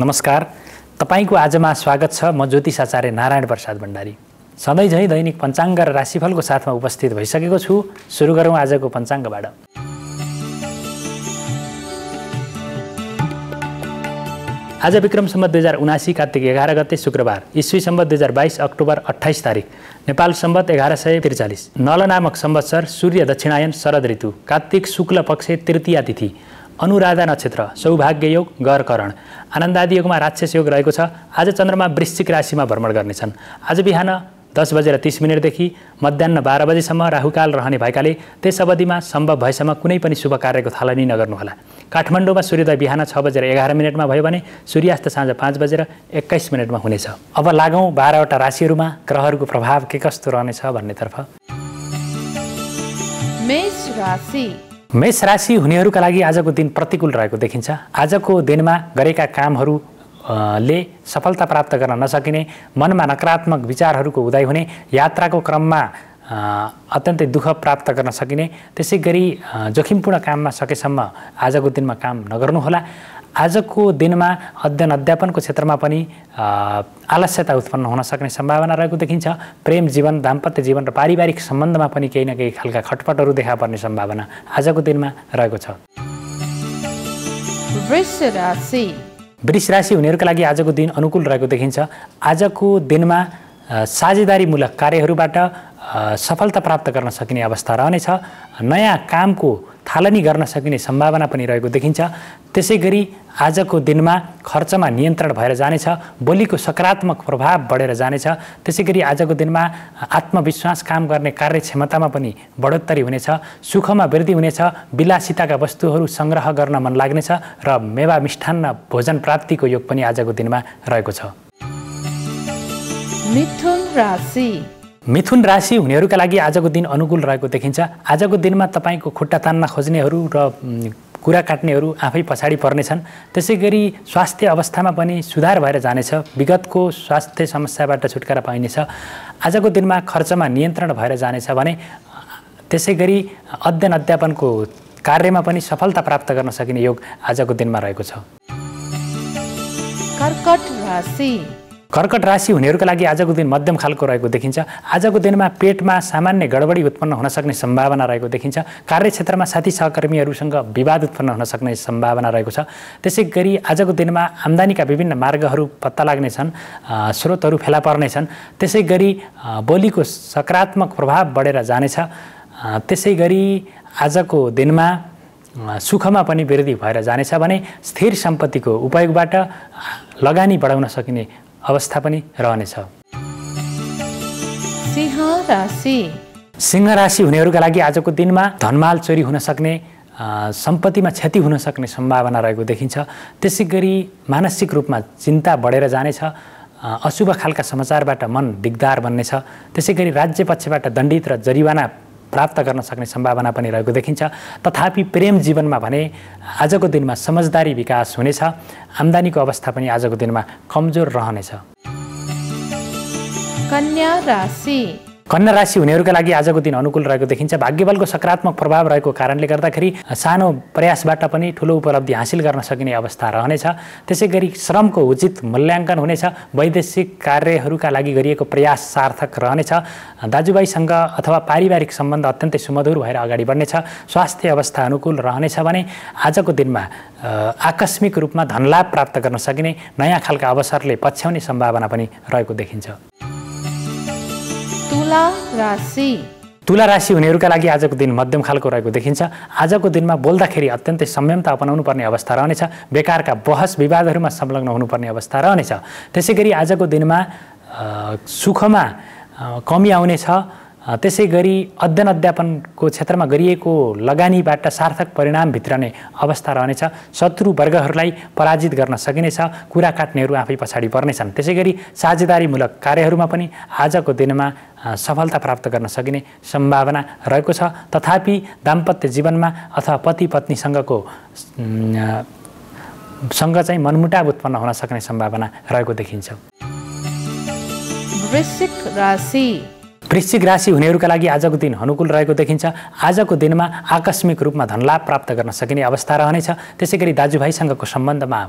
नमस्कार तपाईँको आजमा स्वागत छ म ज्योतिष आचार्य नारायण प्रसाद भण्डारी सधैँ झैँ दैनिक पञ्चाङ्ग र राशिफलको साथमा उपस्थित भइसकेको छु सुरु गरौँ आजको पञ्चाङ्गबाट आज विक्रम सम्बत दुई हजार उनासी कार्तिक एघार गते शुक्रबार इस्वी सम्बत दुई हजार बाइस अक्टोबर अठाइस तारिक नेपाल सम्बत एघार सय त्रिचालिस नल नामक संवत्सर सूर्य दक्षिणायन शरद ऋतु कार्तिक शुक्ल पक्ष तृतीया तिथि अनुराधा नक्षत्र सौभाग्य योग गरकरण आनन्दादि योगमा राक्षस योग रहेको छ आज चन्द्रमा वृश्चिक राशिमा भ्रमण गर्नेछन् आज बिहान दस बजेर तिस मिनटदेखि मध्याह बाह्र बजेसम्म राहुकाल रहने भएकाले त्यस अवधिमा सम्भव भएसम्म कुनै पनि शुभ कार्यको थालनी नगर्नुहोला काठमाडौँमा सूर्योदय बिहान छ बजेर एघार मिनटमा भयो भने सूर्यास्त साँझ पाँच बजेर एक्काइस मिनटमा हुनेछ अब लागौँ बाह्रवटा राशिहरूमा ग्रहहरूको प्रभाव के कस्तो रहनेछ भन्नेतर्फ मेष राशि हुनेहरूका लागि आजको दिन प्रतिकूल रहेको देखिन्छ आजको दिनमा गरेका कामहरू ले सफलता प्राप्त गर्न नसकिने मनमा नकारात्मक विचारहरूको उदय हुने यात्राको क्रममा अत्यन्तै दुःख प्राप्त गर्न सकिने त्यसै गरी जोखिमपूर्ण काममा सकेसम्म आजको दिनमा काम नगर्नुहोला आजको दिनमा अध्ययन अध्यापनको क्षेत्रमा पनि आलस्यता उत्पन्न हुन सक्ने सम्भावना रहेको देखिन्छ प्रेम जीवन दाम्पत्य जीवन र पारिवारिक सम्बन्धमा पनि केही न केही खालका खटपटहरू देखा पर्ने सम्भावना आजको दिनमा रहेको छ वृष राशि हुनेहरूका लागि आजको दिन अनुकूल रहेको देखिन्छ आजको दिनमा साझेदारीमूलक कार्यहरूबाट सफलता प्राप्त गर्न सकिने अवस्था रहनेछ नयाँ कामको थालनी गर्न सकिने सम्भावना पनि रहेको देखिन्छ त्यसै गरी आजको दिनमा खर्चमा नियन्त्रण भएर जानेछ बोलीको सकारात्मक प्रभाव बढेर जानेछ त्यसै गरी आजको दिनमा आत्मविश्वास काम गर्ने कार्यक्षमतामा पनि बढोत्तरी हुनेछ सुखमा वृद्धि हुनेछ विलासिताका वस्तुहरू सङ्ग्रह गर्न मन लाग्नेछ र मेवा मिष्ठान्न भोजन प्राप्तिको योग पनि आजको दिनमा रहेको छ मिथुन राशि मिथुन राशि हुनेहरूका लागि आजको दिन अनुकूल रहेको देखिन्छ आजको दिनमा तपाईँको खुट्टा तान्न खोज्नेहरू र कुरा काट्नेहरू आफै पछाडि पर्नेछन् त्यसै गरी स्वास्थ्य अवस्थामा पनि सुधार भएर जानेछ विगतको स्वास्थ्य समस्याबाट छुटकारा पाइनेछ आजको दिनमा खर्चमा नियन्त्रण भएर जानेछ भने त्यसै गरी अध्ययन अध्यापनको कार्यमा पनि सफलता प्राप्त गर्न सकिने योग आजको दिनमा रहेको छ कर्कट राशि कर्कट राशि हुनेहरूका लागि आजको दिन मध्यम खालको रहेको देखिन्छ आजको दिनमा पेटमा सामान्य गडबडी उत्पन्न हुन सक्ने सम्भावना रहेको देखिन्छ कार्यक्षेत्रमा साथी सहकर्मीहरूसँग विवाद उत्पन्न हुन सक्ने सम्भावना रहेको छ त्यसै गरी आजको दिनमा आम्दानीका विभिन्न मार्गहरू पत्ता लाग्नेछन् स्रोतहरू फेला पर्नेछन् त्यसै गरी बोलीको सकारात्मक प्रभाव बढेर जानेछ त्यसै गरी आजको दिनमा सुखमा पनि वृद्धि भएर जानेछ भने स्थिर सम्पत्तिको उपयोगबाट लगानी बढाउन सकिने अवस्था पनि रहनेछ सिंह राशि हुनेहरूका लागि आजको दिनमा धनमाल चोरी हुन सक्ने सम्पत्तिमा क्षति हुन सक्ने सम्भावना रहेको देखिन्छ त्यसै गरी मानसिक रूपमा चिन्ता बढेर जानेछ अशुभ खालका समाचारबाट मन दिगदार बन्नेछ त्यसै गरी राज्य पक्षबाट दण्डित र जरिवाना प्राप्त गर्न सक्ने सम्भावना पनि रहेको देखिन्छ तथापि प्रेम जीवनमा भने आजको दिनमा समझदारी विकास हुनेछ आम्दानीको अवस्था पनि आजको दिनमा कमजोर रहनेछ कन्या राशि कन्या राशि हुनेहरूका लागि आजको दिन अनुकूल रहेको देखिन्छ भाग्यबलको सकारात्मक प्रभाव रहेको कारणले गर्दाखेरि सानो प्रयासबाट पनि ठुलो उपलब्धि हासिल गर्न सकिने अवस्था रहनेछ त्यसै गरी श्रमको उचित मूल्याङ्कन हुनेछ वैदेशिक कार्यहरूका लागि गरिएको प्रयास सार्थक रहनेछ दाजुभाइसँग अथवा पारिवारिक सम्बन्ध अत्यन्तै सुमधुर भएर अगाडि बढ्नेछ स्वास्थ्य अवस्था अनुकूल रहनेछ भने आजको दिनमा आकस्मिक रूपमा धनलाभ प्राप्त गर्न सकिने नयाँ खालका अवसरले पछ्याउने सम्भावना पनि रहेको देखिन्छ तुला राशि तुला राशि हुनेहरूका लागि आजको दिन मध्यम खालको रहेको देखिन्छ आजको दिनमा बोल्दाखेरि अत्यन्तै संयमता अपनाउनु पर्ने अवस्था रहनेछ बेकारका बहस विवादहरूमा संलग्न हुनुपर्ने अवस्था रहनेछ त्यसै गरी आजको दिनमा सुखमा कमी आउनेछ त्यसै गरी अध्ययन अध्यापनको क्षेत्रमा गरिएको लगानीबाट सार्थक परिणाम भित्रने अवस्था रहनेछ शत्रु वर्गहरूलाई पराजित गर्न सकिनेछ कुरा काट्नेहरू आफै पछाडि पर्नेछन् त्यसै गरी साझेदारीमूलक कार्यहरूमा पनि आजको दिनमा सफलता प्राप्त गर्न सकिने सम्भावना रहेको छ तथापि दाम्पत्य जीवनमा अथवा पति पत्नीसँगको सँग चाहिँ मनमुटाव उत्पन्न हुन सक्ने सम्भावना रहेको देखिन्छ वृश्चिक राशि वृश्चिक राशि हुनेहरूका लागि आजको दिन अनुकूल रहेको देखिन्छ आजको दिनमा आकस्मिक रूपमा धनलाभ प्राप्त गर्न सकिने अवस्था रहनेछ त्यसै गरी दाजुभाइसँगको सम्बन्धमा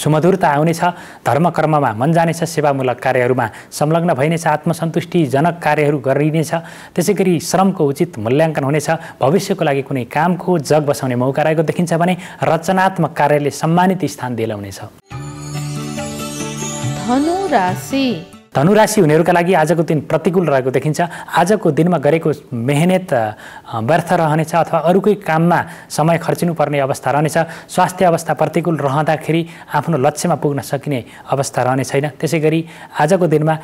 सुमधुरता आउनेछ धर्म कर्ममा मन जानेछ सेवामूलक कार्यहरूमा संलग्न भइनेछ आत्मसन्तुष्टिजनक कार्यहरू गरिनेछ त्यसै गरी श्रमको उचित मूल्याङ्कन हुनेछ भविष्यको लागि कुनै कामको जग बसाउने मौका रहेको देखिन्छ भने रचनात्मक कार्यले सम्मानित स्थान दिलाउनेछ धनुराशि हुनेहरूका लागि आजको दिन प्रतिकूल रहेको देखिन्छ आजको दिनमा गरेको मेहनत व्यर्थ रहनेछ अथवा अरूकै काममा समय खर्चिनुपर्ने अवस्था रहनेछ स्वास्थ्य अवस्था प्रतिकूल रहँदाखेरि आफ्नो लक्ष्यमा पुग्न सकिने अवस्था रहने छैन त्यसै गरी आजको दिनमा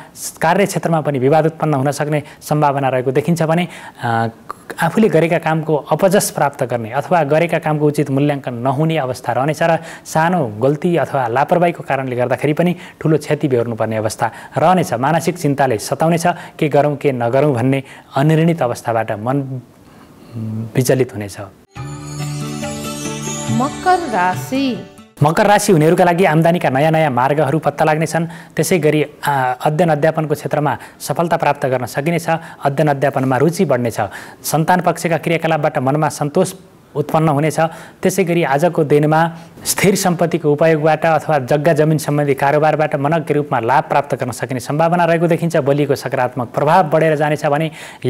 कार्यक्षेत्रमा पनि विवाद उत्पन्न हुन सक्ने सम्भावना रहेको देखिन्छ भने आफूले गरेका कामको अपजस प्राप्त गर्ने अथवा गरेका कामको उचित मूल्याङ्कन नहुने अवस्था रहनेछ र सानो गल्ती अथवा लापरवाहीको कारणले गर्दाखेरि पनि ठुलो क्षति बेहोर्नुपर्ने अवस्था रहनेछ मानसिक चिन्ताले सताउनेछ के गरौँ के नगरौँ भन्ने अनिर्णित अवस्थाबाट मन विचलित हुनेछ मकर राशि मकर राशि हुनेहरूका लागि आम्दानीका नयाँ नयाँ मार्गहरू पत्ता लाग्नेछन् त्यसै गरी अध्ययन अध्यापनको क्षेत्रमा सफलता प्राप्त गर्न सकिनेछ अध्ययन अध्यापनमा रुचि बढ्नेछ सन्तान पक्षका क्रियाकलापबाट मनमा सन्तोष उत्पन्न हुनेछ त्यसै गरी आजको दिनमा स्थिर सम्पत्तिको उपयोगबाट अथवा जग्गा जमिन सम्बन्धी कारोबारबाट मनज्ञ रूपमा लाभ प्राप्त गर्न सकिने सम्भावना रहेको देखिन्छ भोलिको सकारात्मक प्रभाव बढेर जानेछ भने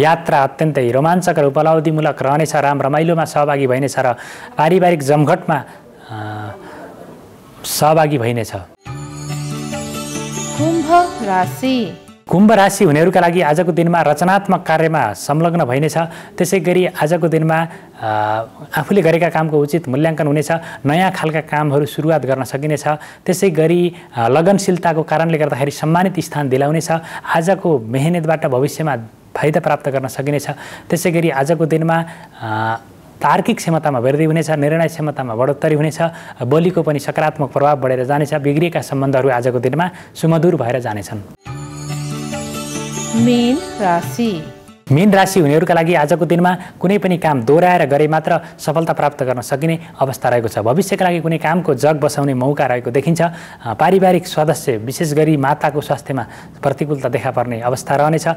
यात्रा अत्यन्तै रोमाञ्चक र उपलब्धिमूलक रहनेछ राम रमाइलोमा सहभागी भइनेछ र पारिवारिक जमघटमा सहभागी भइनेछ कुम्भ राशि कुम्भ राशि हुनेहरूका लागि आजको दिनमा रचनात्मक कार्यमा संलग्न भइनेछ त्यसै गरी आजको दिनमा आफूले गरेका कामको उचित मूल्याङ्कन हुनेछ नयाँ खालका कामहरू सुरुवात गर्न सकिनेछ त्यसै गरी लगनशीलताको कारणले गर्दाखेरि सम्मानित स्थान दिलाउनेछ आजको मेहनतबाट भविष्यमा फाइदा प्राप्त गर्न सकिनेछ त्यसै गरी आजको दिनमा तार्किक क्षमतामा वृद्धि हुनेछ निर्णय क्षमतामा बढोत्तरी हुनेछ बोलीको पनि सकारात्मक प्रभाव बढेर जानेछ बिग्रिएका सम्बन्धहरू आजको दिनमा सुमधुर भएर जानेछन् मीन राशि हुनेहरूका लागि आजको दिनमा कुनै पनि काम दोहोऱ्याएर गरे मात्र सफलता प्राप्त गर्न सकिने अवस्था रहेको छ भविष्यका लागि कुनै कामको जग बसाउने मौका रहेको देखिन्छ पारिवारिक सदस्य विशेष गरी माताको स्वास्थ्यमा प्रतिकूलता देखा पर्ने अवस्था रहनेछ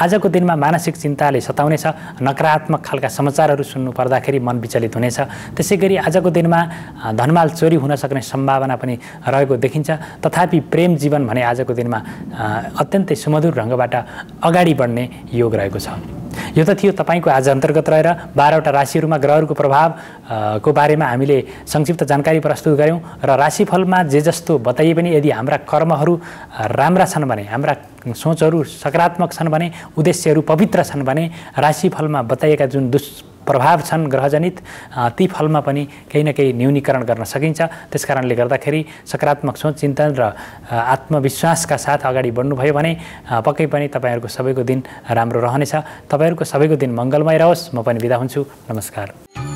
आजको दिनमा मानसिक चिन्ताले सताउनेछ नकारात्मक खालका समाचारहरू सुन्नु पर्दाखेरि मन विचलित हुनेछ त्यसै गरी आजको दिनमा धनमाल चोरी हुन सक्ने सम्भावना पनि रहेको देखिन्छ तथापि प्रेम जीवन भने आजको दिनमा अत्यन्तै सुमधुर ढङ्गबाट अगाडि बढ्ने योग रहेको छ यो त थियो तपाईँको आज अन्तर्गत रहेर बाह्रवटा राशिहरूमा ग्रहहरूको प्रभाव को बारेमा हामीले संक्षिप्त जानकारी प्रस्तुत गऱ्यौँ र राशिफलमा जे जस्तो बताइए पनि यदि हाम्रा कर्महरू राम्रा छन् भने हाम्रा सोचहरू सकारात्मक छन् भने उद्देश्यहरू पवित्र छन् भने राशिफलमा बताइएका जुन दुष् प्रभाव छन् ग्रहजनित ती फलमा पनि केही न केही न्यूनीकरण गर्न सकिन्छ त्यस कारणले गर्दाखेरि सकारात्मक सोच चिन्तन र आत्मविश्वासका साथ अगाडि बढ्नुभयो भने पक्कै पनि तपाईँहरूको सबैको दिन राम्रो रहनेछ तपाईँहरूको सबैको दिन मङ्गलमय रहोस् म पनि बिदा हुन्छु नमस्कार